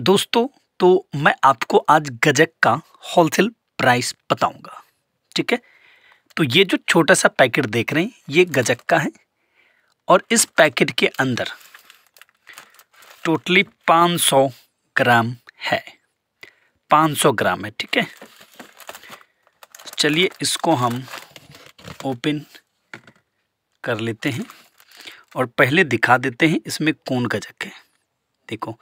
दोस्तों तो मैं आपको आज गजक का होलसेल प्राइस बताऊंगा ठीक है तो ये जो छोटा सा पैकेट देख रहे हैं ये गजक का है और इस पैकेट के अंदर टोटली 500 ग्राम है 500 ग्राम है ठीक है चलिए इसको हम ओपन कर लेते हैं और पहले दिखा देते हैं इसमें कौन गजक है देखो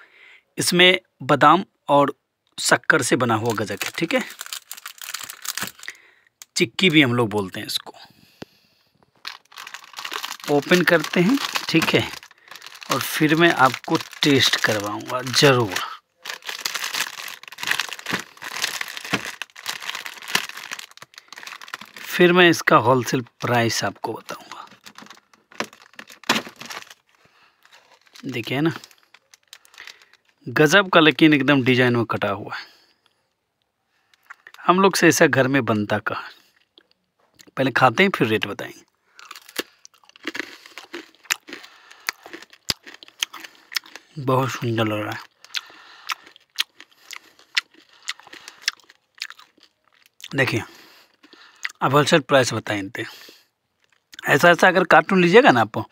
इसमें बादाम और शक्कर से बना हुआ गजक है ठीक है चिक्की भी हम लोग बोलते हैं इसको ओपन करते हैं ठीक है और फिर मैं आपको टेस्ट करवाऊंगा ज़रूर फिर मैं इसका होलसेल प्राइस आपको बताऊंगा देखिए ना गज़ब का लेकिन एकदम डिजाइन में कटा हुआ है हम लोग से ऐसा घर में बनता कहा पहले खाते हैं फिर रेट बताएंगे बहुत सुंदर लग रहा है देखिए अब होलसेल प्राइस बताएं इनते ऐसा ऐसा अगर कार्टून लीजिएगा ना आप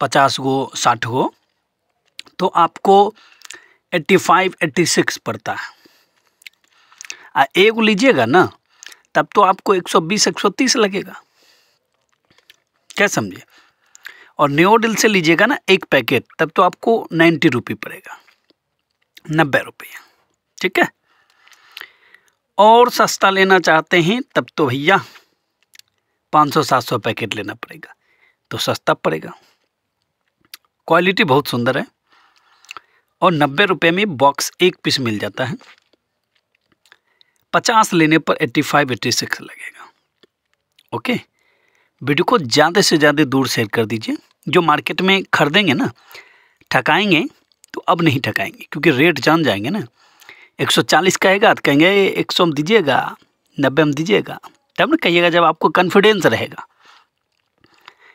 पचास गो साठ गो तो आपको एट्टी फाइव एट्टी सिक्स पड़ता है आ एक लीजिएगा ना तब तो आपको एक सौ बीस एक सौ तीस लगेगा क्या समझे और न्योडिल से लीजिएगा ना एक पैकेट तब तो आपको नाइन्टी रुपये पड़ेगा नब्बे रुपये ठीक है और सस्ता लेना चाहते हैं तब तो भैया पाँच सौ सात सौ पैकेट लेना पड़ेगा तो सस्ता पड़ेगा क्वालिटी बहुत सुंदर है और नब्बे रुपये में बॉक्स एक पीस मिल जाता है पचास लेने पर एट्टी फाइव एट्टी सिक्स लगेगा ओके वीडियो को ज़्यादा से ज़्यादा दूर शेयर कर दीजिए जो मार्केट में खरीदेंगे ना ठकाएंगे तो अब नहीं ठकाएंगे क्योंकि रेट जान जाएंगे ना 140 कहेगा तो कहेंगे एक सौ में दीजिएगा नब्बे में दीजिएगा तब ना कहिएगा जब आपको कॉन्फिडेंस रहेगा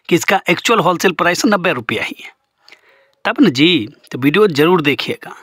कि इसका एक्चुअल होलसेल प्राइस नब्बे रुपया ही है तब न जी तो वीडियो ज़रूर देखिएगा